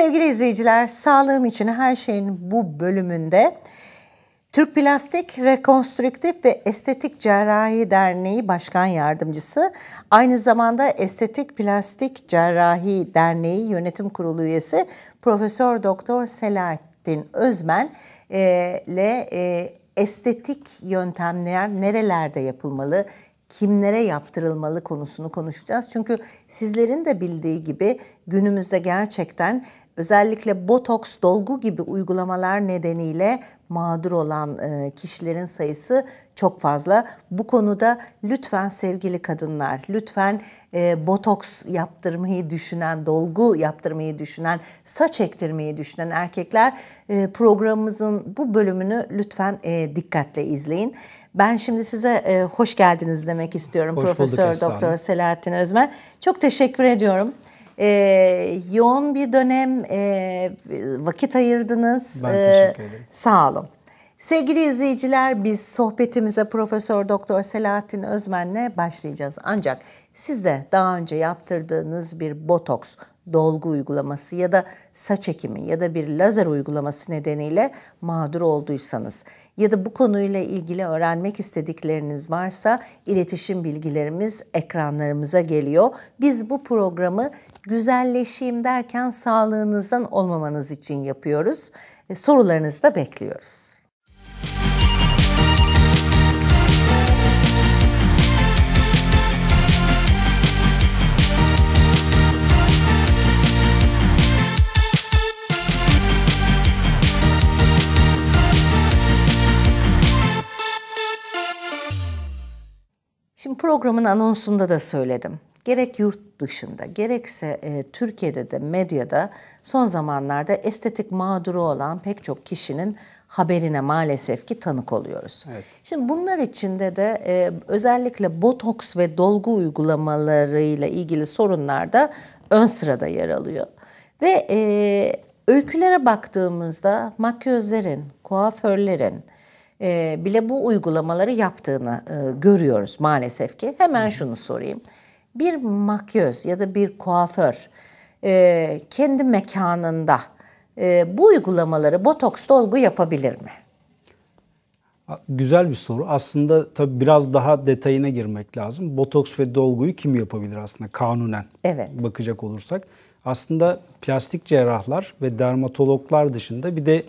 Sevgili izleyiciler, sağlığım için her şeyin bu bölümünde Türk Plastik Rekonstrüktif ve Estetik Cerrahi Derneği Başkan Yardımcısı, aynı zamanda Estetik Plastik Cerrahi Derneği Yönetim Kurulu üyesi Profesör Doktor Selahattin Özmen ile e, e, estetik yöntemler nerelerde yapılmalı, kimlere yaptırılmalı konusunu konuşacağız. Çünkü sizlerin de bildiği gibi günümüzde gerçekten Özellikle botoks, dolgu gibi uygulamalar nedeniyle mağdur olan e, kişilerin sayısı çok fazla. Bu konuda lütfen sevgili kadınlar, lütfen e, botoks yaptırmayı düşünen, dolgu yaptırmayı düşünen, saç ektirmeyi düşünen erkekler e, programımızın bu bölümünü lütfen dikkatle izleyin. Ben şimdi size e, hoş geldiniz demek istiyorum hoş Profesör Doktor Selahattin Özmen. Çok teşekkür ediyorum. E, yoğun bir dönem e, vakit ayırdınız. Ben ee, teşekkür ederim. E, sağ olun. Sevgili izleyiciler biz sohbetimize Profesör Doktor Selahattin Özmen'le başlayacağız. Ancak siz de daha önce yaptırdığınız bir botoks, dolgu uygulaması ya da saç ekimi ya da bir lazer uygulaması nedeniyle mağdur olduysanız ya da bu konuyla ilgili öğrenmek istedikleriniz varsa iletişim bilgilerimiz ekranlarımıza geliyor. Biz bu programı güzelleşeyim derken sağlığınızdan olmamanız için yapıyoruz. Sorularınızı da bekliyoruz. programın anonsunda da söyledim. Gerek yurt dışında gerekse e, Türkiye'de de medyada son zamanlarda estetik mağduru olan pek çok kişinin haberine maalesef ki tanık oluyoruz. Evet. Şimdi bunlar içinde de e, özellikle botoks ve dolgu uygulamalarıyla ilgili sorunlar da ön sırada yer alıyor. Ve e, öykülere baktığımızda makyözlerin, kuaförlerin, ee, bile bu uygulamaları yaptığını e, görüyoruz maalesef ki. Hemen şunu sorayım. Bir makyöz ya da bir kuaför e, kendi mekanında e, bu uygulamaları botoks dolgu yapabilir mi? Güzel bir soru. Aslında tabii biraz daha detayına girmek lazım. Botoks ve dolguyu kim yapabilir aslında kanunen? Evet. Bakacak olursak. Aslında plastik cerrahlar ve dermatologlar dışında bir de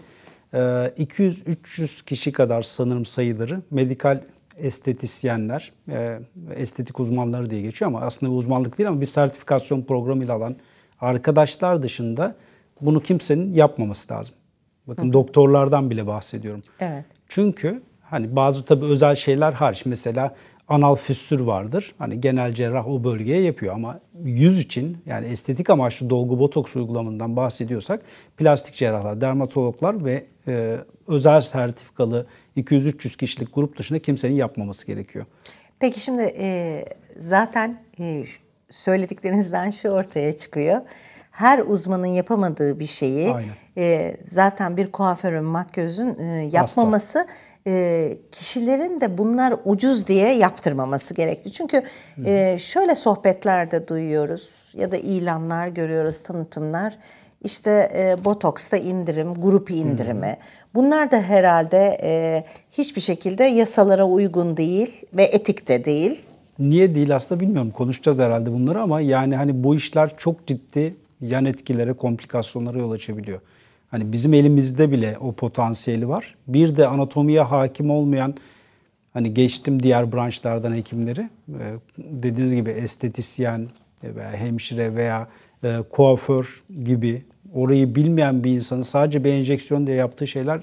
200-300 ee, kişi kadar sanırım sayıları medikal estetisyenler, e, estetik uzmanları diye geçiyor ama aslında bir uzmanlık değil ama bir sertifikasyon programıyla alan arkadaşlar dışında bunu kimsenin yapmaması lazım. Bakın Hı. doktorlardan bile bahsediyorum. Evet. Çünkü hani bazı tabii özel şeyler hariç mesela anal füstür vardır. Hani genel cerrah o bölgeye yapıyor ama yüz için yani estetik amaçlı dolgu botoks uygulamından bahsediyorsak plastik cerrahlar, dermatologlar ve e, özel sertifikalı 200-300 kişilik grup dışında kimsenin yapmaması gerekiyor. Peki şimdi e, zaten e, söylediklerinizden şu ortaya çıkıyor. Her uzmanın yapamadığı bir şeyi e, zaten bir kuaförün, makyözün e, yapmaması Asla e, kişilerin de bunlar ucuz diye yaptırmaması gerekli. Çünkü e, şöyle sohbetlerde duyuyoruz ya da ilanlar görüyoruz, tanıtımlar. İşte e, botoksta indirim, grup indirimi. Bunlar da herhalde e, hiçbir şekilde yasalara uygun değil ve etik de değil. Niye değil aslında bilmiyorum. Konuşacağız herhalde bunları ama yani hani bu işler çok ciddi yan etkilere, komplikasyonlara yol açabiliyor. Hani bizim elimizde bile o potansiyeli var. Bir de anatomiye hakim olmayan hani geçtim diğer branşlardan hekimleri. E, dediğiniz gibi estetisyen veya hemşire veya e, kuaför gibi orayı bilmeyen bir insanın sadece bir enjeksiyon diye yaptığı şeyler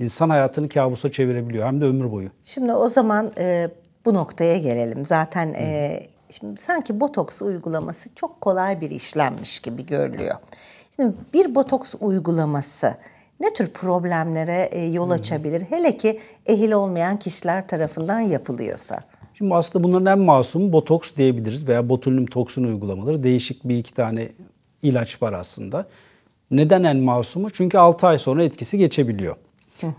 insan hayatını kabusa çevirebiliyor. Hem de ömür boyu. Şimdi o zaman e, bu noktaya gelelim. Zaten e, şimdi sanki botoks uygulaması çok kolay bir işlemmiş gibi görülüyor. Evet. Şimdi bir botoks uygulaması ne tür problemlere e, yol hmm. açabilir? Hele ki ehil olmayan kişiler tarafından yapılıyorsa. Şimdi aslında bunların en masumu botoks diyebiliriz veya botulinum toksin uygulamaları. Değişik bir iki tane ilaç var aslında. Neden en masumu? Çünkü 6 ay sonra etkisi geçebiliyor.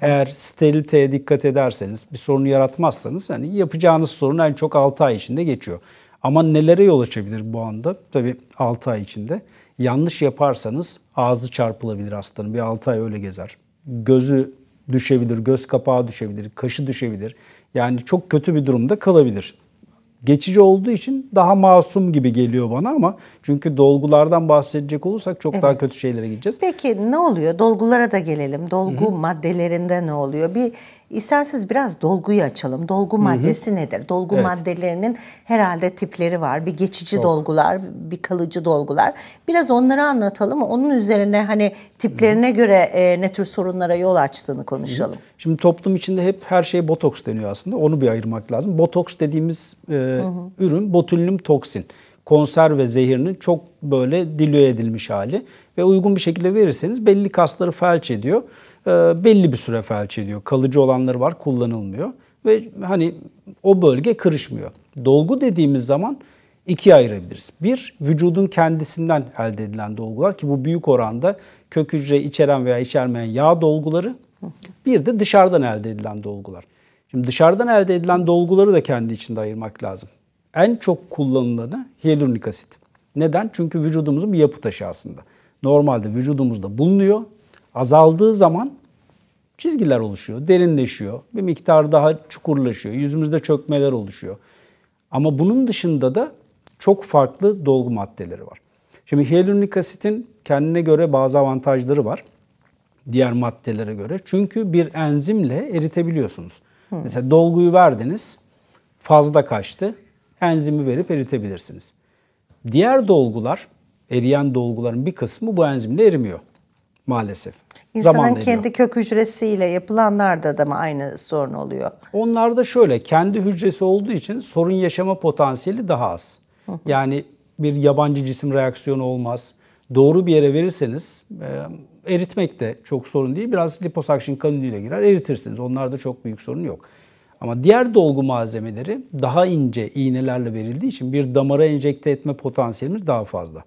Eğer steriliteye dikkat ederseniz, bir sorunu yaratmazsanız yani yapacağınız sorun en çok 6 ay içinde geçiyor. Ama nelere yol açabilir bu anda? Tabii 6 ay içinde. Yanlış yaparsanız ağzı çarpılabilir hastanın. Bir 6 ay öyle gezer. Gözü düşebilir, göz kapağı düşebilir, kaşı düşebilir. Yani çok kötü bir durumda kalabilir. Geçici olduğu için daha masum gibi geliyor bana ama çünkü dolgulardan bahsedecek olursak çok evet. daha kötü şeylere gideceğiz. Peki ne oluyor? Dolgulara da gelelim. Dolgu Hı-hı. maddelerinde ne oluyor? Bir İsterseniz biraz dolguyu açalım. Dolgu Hı-hı. maddesi nedir? Dolgu evet. maddelerinin herhalde tipleri var. Bir geçici Çok. dolgular, bir kalıcı dolgular. Biraz onları anlatalım. Onun üzerine hani tiplerine hı göre e, ne tür sorunlara yol açtığını konuşalım. Hı-hı. Şimdi toplum içinde hep her şey botoks deniyor aslında. Onu bir ayırmak lazım. Botoks dediğimiz e, Hı-hı. ürün botulinum toksin konserve zehirinin çok böyle dilüe edilmiş hali ve uygun bir şekilde verirseniz belli kasları felç ediyor. Ee, belli bir süre felç ediyor. Kalıcı olanları var kullanılmıyor ve hani o bölge kırışmıyor. Dolgu dediğimiz zaman ikiye ayırabiliriz. Bir, vücudun kendisinden elde edilen dolgular ki bu büyük oranda kök hücre içeren veya içermeyen yağ dolguları. Bir de dışarıdan elde edilen dolgular. Şimdi dışarıdan elde edilen dolguları da kendi içinde ayırmak lazım. En çok kullanılanı hyaluronik asit. Neden? Çünkü vücudumuzun bir yapı taşı aslında. Normalde vücudumuzda bulunuyor azaldığı zaman çizgiler oluşuyor, derinleşiyor. Bir miktar daha çukurlaşıyor. Yüzümüzde çökmeler oluşuyor. Ama bunun dışında da çok farklı dolgu maddeleri var. Şimdi hyaluronik asitin kendine göre bazı avantajları var diğer maddelere göre. Çünkü bir enzimle eritebiliyorsunuz. Hmm. Mesela dolguyu verdiniz, fazla kaçtı. Enzimi verip eritebilirsiniz. Diğer dolgular, eriyen dolguların bir kısmı bu enzimle erimiyor maalesef. İnsanın kendi kök hücresiyle yapılanlarda da mı aynı sorun oluyor? Onlarda şöyle kendi hücresi olduğu için sorun yaşama potansiyeli daha az. Hı hı. Yani bir yabancı cisim reaksiyonu olmaz. Doğru bir yere verirseniz e, eritmek de çok sorun değil. Biraz liposuction kanülüyle girer eritirsiniz. Onlarda çok büyük sorun yok. Ama diğer dolgu malzemeleri daha ince iğnelerle verildiği için bir damara enjekte etme potansiyelimiz daha fazla.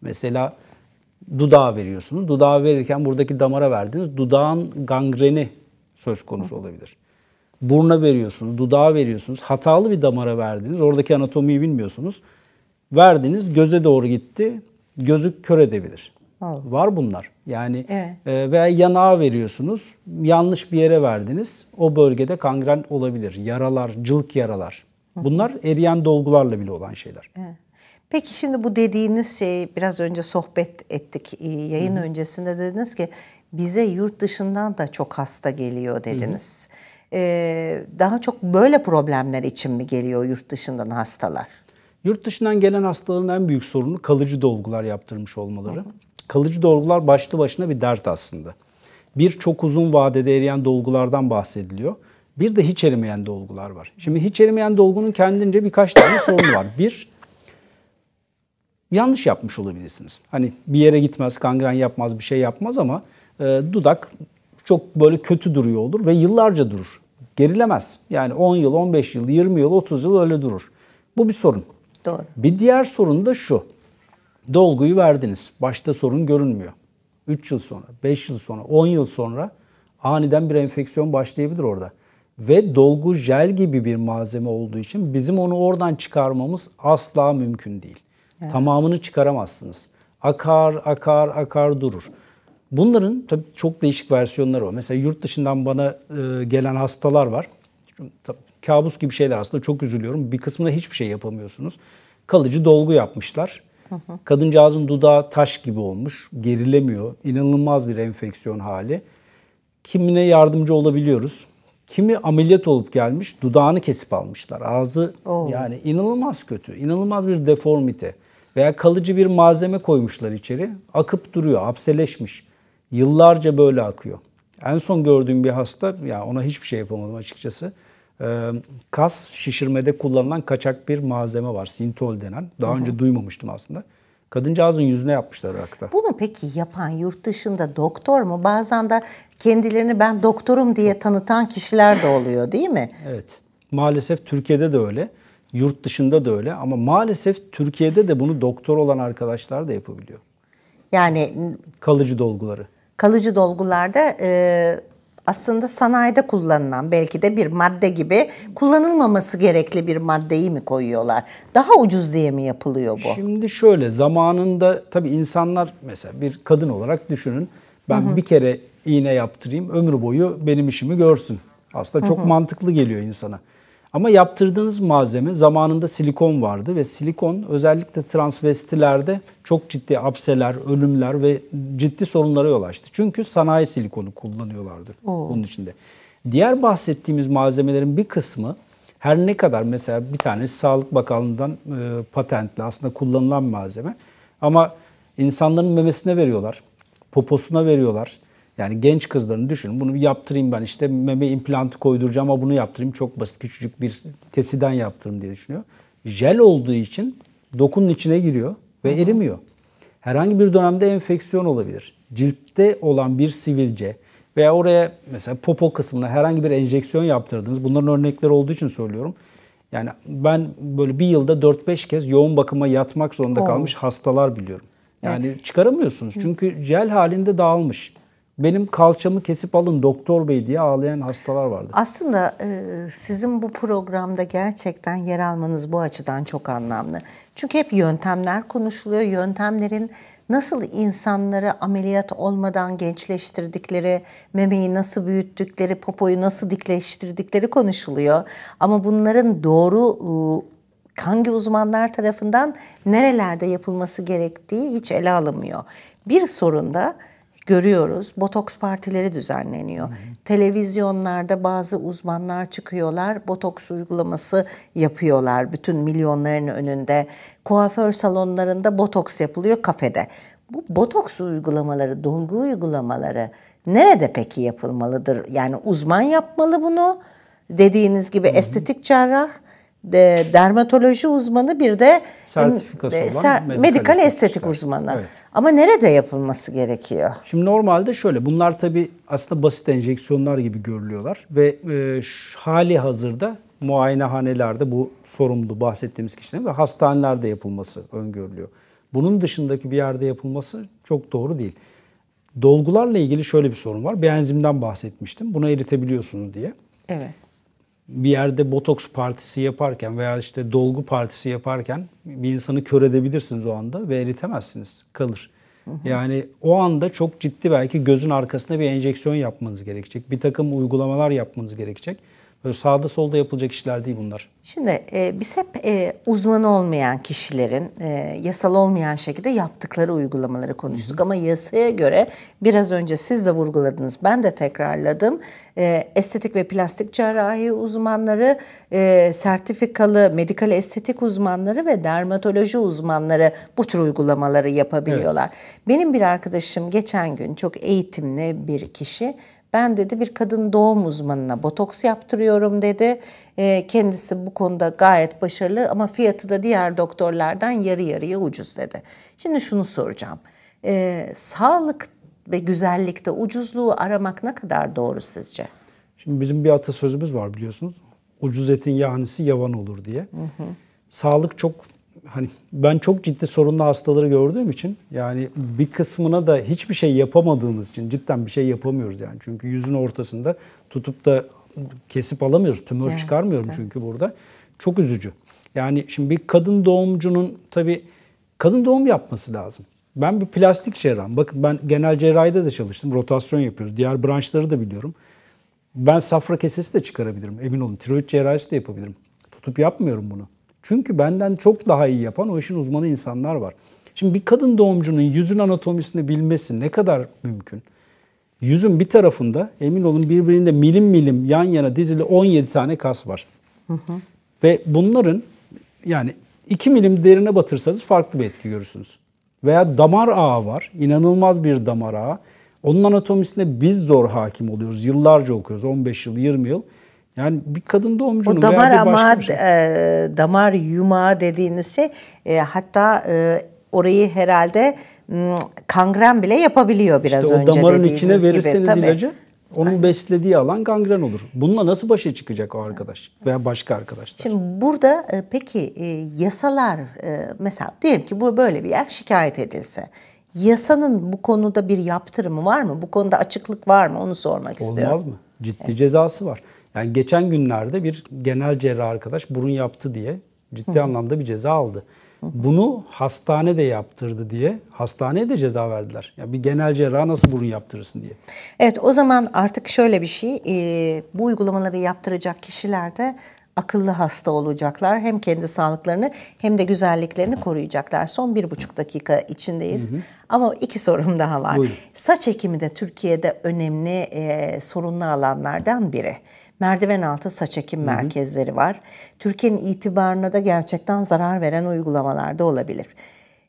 Mesela dudağa veriyorsunuz. Dudağa verirken buradaki damara verdiniz. Dudağın gangreni söz konusu olabilir. Buruna veriyorsunuz, dudağa veriyorsunuz. Hatalı bir damara verdiniz. Oradaki anatomiyi bilmiyorsunuz. Verdiniz, göze doğru gitti. Gözü kör edebilir. Olur. Var bunlar. Yani evet. e, veya yanağa veriyorsunuz. Yanlış bir yere verdiniz. O bölgede kangren olabilir. Yaralar, cılk yaralar. Bunlar eriyen dolgularla bile olan şeyler. Evet. Peki şimdi bu dediğiniz şey biraz önce sohbet ettik e, yayın Hı-hı. öncesinde dediniz ki bize yurt dışından da çok hasta geliyor dediniz. Ee, daha çok böyle problemler için mi geliyor yurt dışından hastalar? Yurt dışından gelen hastaların en büyük sorunu kalıcı dolgular yaptırmış olmaları. Hı-hı. Kalıcı dolgular başlı başına bir dert aslında. Bir çok uzun vadede eriyen dolgulardan bahsediliyor. Bir de hiç erimeyen dolgular var. Şimdi hiç erimeyen dolgunun kendince birkaç tane sorunu var. Bir, yanlış yapmış olabilirsiniz. Hani bir yere gitmez, kangren yapmaz, bir şey yapmaz ama e, dudak çok böyle kötü duruyor olur ve yıllarca durur. Gerilemez. Yani 10 yıl, 15 yıl, 20 yıl, 30 yıl öyle durur. Bu bir sorun. Doğru. Bir diğer sorun da şu. Dolguyu verdiniz. Başta sorun görünmüyor. 3 yıl sonra, 5 yıl sonra, 10 yıl sonra aniden bir enfeksiyon başlayabilir orada. Ve dolgu jel gibi bir malzeme olduğu için bizim onu oradan çıkarmamız asla mümkün değil. Evet. Tamamını çıkaramazsınız. Akar, akar, akar durur. Bunların tabii çok değişik versiyonları var. Mesela yurt dışından bana e, gelen hastalar var. kabus gibi şeyler aslında çok üzülüyorum. Bir kısmına hiçbir şey yapamıyorsunuz. Kalıcı dolgu yapmışlar. Hı hı. Kadıncağızın dudağı taş gibi olmuş. Gerilemiyor. İnanılmaz bir enfeksiyon hali. Kimine yardımcı olabiliyoruz. Kimi ameliyat olup gelmiş, dudağını kesip almışlar. Ağzı Oo. yani inanılmaz kötü, inanılmaz bir deformite. Veya kalıcı bir malzeme koymuşlar içeri. Akıp duruyor, hapseleşmiş. Yıllarca böyle akıyor. En son gördüğüm bir hasta, ya yani ona hiçbir şey yapamadım açıkçası. Ee, kas şişirmede kullanılan kaçak bir malzeme var. Sintol denen. Daha Hı-hı. önce duymamıştım aslında. Kadıncağızın yüzüne yapmışlar Irak'ta. Bunu peki yapan yurt dışında doktor mu? Bazen de kendilerini ben doktorum diye tanıtan kişiler de oluyor değil mi? Evet. Maalesef Türkiye'de de öyle. Yurt dışında da öyle ama maalesef Türkiye'de de bunu doktor olan arkadaşlar da yapabiliyor. Yani kalıcı dolguları. Kalıcı dolgularda e, aslında sanayide kullanılan belki de bir madde gibi kullanılmaması gerekli bir maddeyi mi koyuyorlar? Daha ucuz diye mi yapılıyor bu? Şimdi şöyle zamanında tabii insanlar mesela bir kadın olarak düşünün ben hı hı. bir kere iğne yaptırayım ömür boyu benim işimi görsün. Aslında çok hı hı. mantıklı geliyor insana. Ama yaptırdığınız malzeme zamanında silikon vardı ve silikon özellikle transvestilerde çok ciddi apseler, ölümler ve ciddi sorunlara yol açtı. Çünkü sanayi silikonu kullanıyorlardı Oo. bunun içinde. Diğer bahsettiğimiz malzemelerin bir kısmı her ne kadar mesela bir tanesi Sağlık Bakanlığı'ndan e, patentli aslında kullanılan malzeme ama insanların memesine veriyorlar, poposuna veriyorlar. Yani genç kızların düşünün bunu bir yaptırayım ben işte meme implantı koyduracağım ama bunu yaptırayım çok basit küçücük bir kesiden yaptırım diye düşünüyor. Jel olduğu için dokunun içine giriyor ve Aha. erimiyor. Herhangi bir dönemde enfeksiyon olabilir. Ciltte olan bir sivilce veya oraya mesela popo kısmına herhangi bir enjeksiyon yaptırdınız. Bunların örnekleri olduğu için söylüyorum. Yani ben böyle bir yılda 4-5 kez yoğun bakıma yatmak zorunda kalmış Oo. hastalar biliyorum. Yani evet. çıkaramıyorsunuz çünkü jel halinde dağılmış benim kalçamı kesip alın doktor bey diye ağlayan hastalar vardı. Aslında e, sizin bu programda gerçekten yer almanız bu açıdan çok anlamlı. Çünkü hep yöntemler konuşuluyor. Yöntemlerin nasıl insanları ameliyat olmadan gençleştirdikleri, memeyi nasıl büyüttükleri, popoyu nasıl dikleştirdikleri konuşuluyor. Ama bunların doğru hangi uzmanlar tarafından nerelerde yapılması gerektiği hiç ele alınmıyor. Bir sorun da görüyoruz. Botoks partileri düzenleniyor. Hı hı. Televizyonlarda bazı uzmanlar çıkıyorlar. Botoks uygulaması yapıyorlar bütün milyonların önünde. Kuaför salonlarında botoks yapılıyor kafede. Bu botoks uygulamaları, dolgu uygulamaları nerede peki yapılmalıdır? Yani uzman yapmalı bunu. Dediğiniz gibi hı hı. estetik cerrah dermatoloji uzmanı bir de sertifikası olan ser, medikal, medikal estetik, estetik uzmanı. Evet. Ama nerede yapılması gerekiyor? Şimdi normalde şöyle bunlar tabi aslında basit enjeksiyonlar gibi görülüyorlar ve e, hali hazırda muayenehanelerde bu sorumlu bahsettiğimiz kişilerin ve hastanelerde yapılması öngörülüyor. Bunun dışındaki bir yerde yapılması çok doğru değil. Dolgularla ilgili şöyle bir sorun var. Bir enzimden bahsetmiştim. Bunu eritebiliyorsunuz diye. Evet bir yerde botoks partisi yaparken veya işte dolgu partisi yaparken bir insanı kör edebilirsiniz o anda ve eritemezsiniz. Kalır. Hı hı. Yani o anda çok ciddi belki gözün arkasına bir enjeksiyon yapmanız gerekecek. Bir takım uygulamalar yapmanız gerekecek. Böyle sağda solda yapılacak işler değil bunlar. Şimdi e, biz hep e, uzman olmayan kişilerin e, yasal olmayan şekilde yaptıkları uygulamaları konuştuk. Hı hı. Ama yasaya göre biraz önce siz de vurguladınız ben de tekrarladım. E, estetik ve plastik cerrahi uzmanları, e, sertifikalı medikal estetik uzmanları ve dermatoloji uzmanları bu tür uygulamaları yapabiliyorlar. Evet. Benim bir arkadaşım geçen gün çok eğitimli bir kişi ben dedi bir kadın doğum uzmanına botoks yaptırıyorum dedi. E, kendisi bu konuda gayet başarılı ama fiyatı da diğer doktorlardan yarı yarıya ucuz dedi. Şimdi şunu soracağım. E, sağlık ve güzellikte ucuzluğu aramak ne kadar doğru sizce? Şimdi bizim bir atasözümüz var biliyorsunuz. Ucuz etin yahnisi yavan olur diye. Hı hı. Sağlık çok hani ben çok ciddi sorunlu hastaları gördüğüm için yani bir kısmına da hiçbir şey yapamadığımız için cidden bir şey yapamıyoruz yani. Çünkü yüzün ortasında tutup da kesip alamıyoruz. Tümör evet, çıkarmıyorum evet. çünkü burada. Çok üzücü. Yani şimdi bir kadın doğumcunun tabii kadın doğum yapması lazım. Ben bir plastik cerrahım. Bakın ben genel cerrahide de çalıştım. Rotasyon yapıyoruz. Diğer branşları da biliyorum. Ben safra kesesi de çıkarabilirim. Emin olun. Tiroid cerrahisi de yapabilirim. Tutup yapmıyorum bunu. Çünkü benden çok daha iyi yapan o işin uzmanı insanlar var. Şimdi bir kadın doğumcunun yüzün anatomisini bilmesi ne kadar mümkün? Yüzün bir tarafında emin olun birbirinde milim milim yan yana dizili 17 tane kas var. Hı hı. Ve bunların yani 2 milim derine batırsanız farklı bir etki görürsünüz. Veya damar ağı var. İnanılmaz bir damar ağı. Onun anatomisine biz zor hakim oluyoruz. Yıllarca okuyoruz. 15 yıl, 20 yıl. Yani bir kadın doğumcunun o damar veya bir başka ama, şey. e, damar yumağı dediğiniz e, hatta e, orayı herhalde m, kangren bile yapabiliyor biraz işte önce o damarın içine verirseniz gibi. Tabii. ilacı onun Aynen. beslediği alan gangren olur. Bununla nasıl başa çıkacak o arkadaş veya başka arkadaşlar? Şimdi burada e, peki e, yasalar e, mesela diyelim ki bu böyle bir yer şikayet edilse yasanın bu konuda bir yaptırımı var mı? Bu konuda açıklık var mı? Onu sormak Olmaz istiyorum. Olmaz mı? Ciddi evet. cezası var. Yani geçen günlerde bir genel cerrah arkadaş burun yaptı diye ciddi Hı. anlamda bir ceza aldı. Hı. Bunu hastane de yaptırdı diye hastaneye de ceza verdiler. Ya yani bir genel cerrah nasıl burun yaptırırsın diye. Evet o zaman artık şöyle bir şey e, bu uygulamaları yaptıracak kişiler de akıllı hasta olacaklar. Hem kendi sağlıklarını hem de güzelliklerini koruyacaklar. Son bir buçuk dakika içindeyiz. Hı hı. Ama iki sorum daha var. Buyurun. Saç ekimi de Türkiye'de önemli e, sorunlu alanlardan biri merdiven altı saç ekim merkezleri var. Türkiye'nin itibarına da gerçekten zarar veren uygulamalar da olabilir.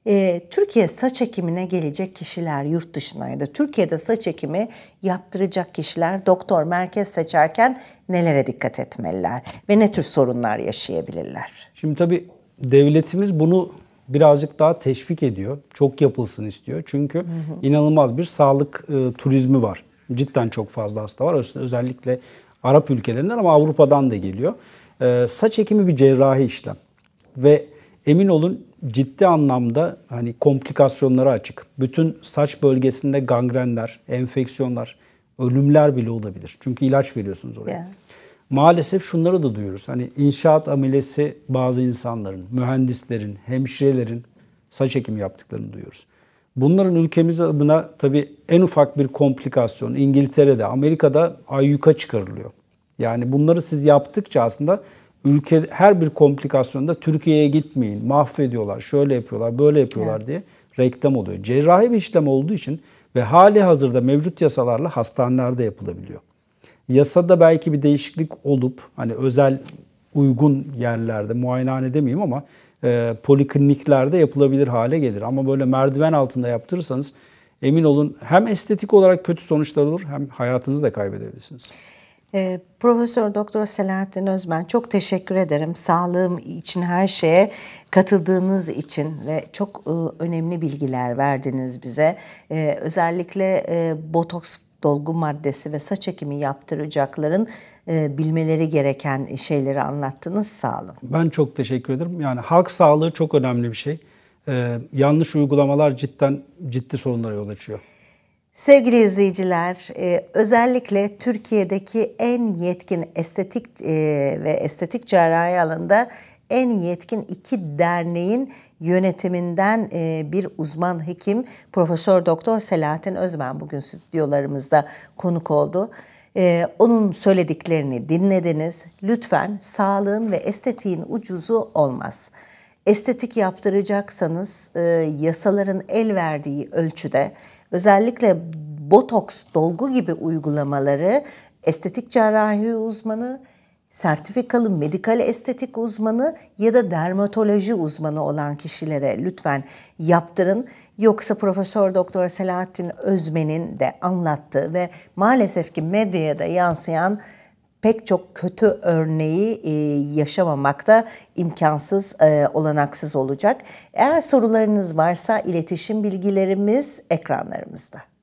Ee, Türkiye saç ekimine gelecek kişiler yurt dışına ya da Türkiye'de saç ekimi yaptıracak kişiler doktor merkez seçerken nelere dikkat etmeliler ve ne tür sorunlar yaşayabilirler? Şimdi tabii devletimiz bunu birazcık daha teşvik ediyor. Çok yapılsın istiyor. Çünkü hı hı. inanılmaz bir sağlık e, turizmi var. Cidden çok fazla hasta var. Özellikle Arap ülkelerinden ama Avrupa'dan da geliyor. E, saç ekimi bir cerrahi işlem ve emin olun ciddi anlamda hani komplikasyonlara açık. Bütün saç bölgesinde gangrenler, enfeksiyonlar, ölümler bile olabilir. Çünkü ilaç veriyorsunuz oraya. Yeah. Maalesef şunları da duyuyoruz. Hani inşaat amelesi bazı insanların, mühendislerin, hemşirelerin saç ekimi yaptıklarını duyuyoruz. Bunların ülkemiz adına tabii en ufak bir komplikasyon İngiltere'de, Amerika'da ayyuka çıkarılıyor. Yani bunları siz yaptıkça aslında ülke her bir komplikasyonda Türkiye'ye gitmeyin, mahvediyorlar, şöyle yapıyorlar, böyle yapıyorlar evet. diye reklam oluyor. Cerrahi bir işlem olduğu için ve hali hazırda mevcut yasalarla hastanelerde yapılabiliyor. Yasada belki bir değişiklik olup hani özel uygun yerlerde muayenehane demeyeyim ama e, polikliniklerde yapılabilir hale gelir. Ama böyle merdiven altında yaptırırsanız emin olun hem estetik olarak kötü sonuçlar olur hem hayatınızı da kaybedebilirsiniz. E, Profesör Doktor Selahattin Özmen çok teşekkür ederim. Sağlığım için her şeye katıldığınız için ve çok e, önemli bilgiler verdiniz bize. E, özellikle e, botoks dolgu maddesi ve saç ekimi yaptıracakların e, bilmeleri gereken şeyleri anlattınız. Sağ olun. Ben çok teşekkür ederim. Yani halk sağlığı çok önemli bir şey. E, yanlış uygulamalar cidden ciddi sorunlara yol açıyor. Sevgili izleyiciler, e, özellikle Türkiye'deki en yetkin estetik ve estetik cerrahi alanında en yetkin iki derneğin yönetiminden bir uzman hekim Profesör Doktor Selahattin Özmen bugün stüdyolarımızda konuk oldu. Ee, onun söylediklerini dinlediniz. Lütfen sağlığın ve estetiğin ucuzu olmaz. Estetik yaptıracaksanız e, yasaların el verdiği ölçüde özellikle botoks, dolgu gibi uygulamaları estetik cerrahi uzmanı, sertifikalı medikal estetik uzmanı ya da dermatoloji uzmanı olan kişilere lütfen yaptırın. Yoksa Profesör Doktor Selahattin Özmen'in de anlattığı ve maalesef ki medyaya yansıyan pek çok kötü örneği e, yaşamamak da imkansız, e, olanaksız olacak. Eğer sorularınız varsa iletişim bilgilerimiz ekranlarımızda.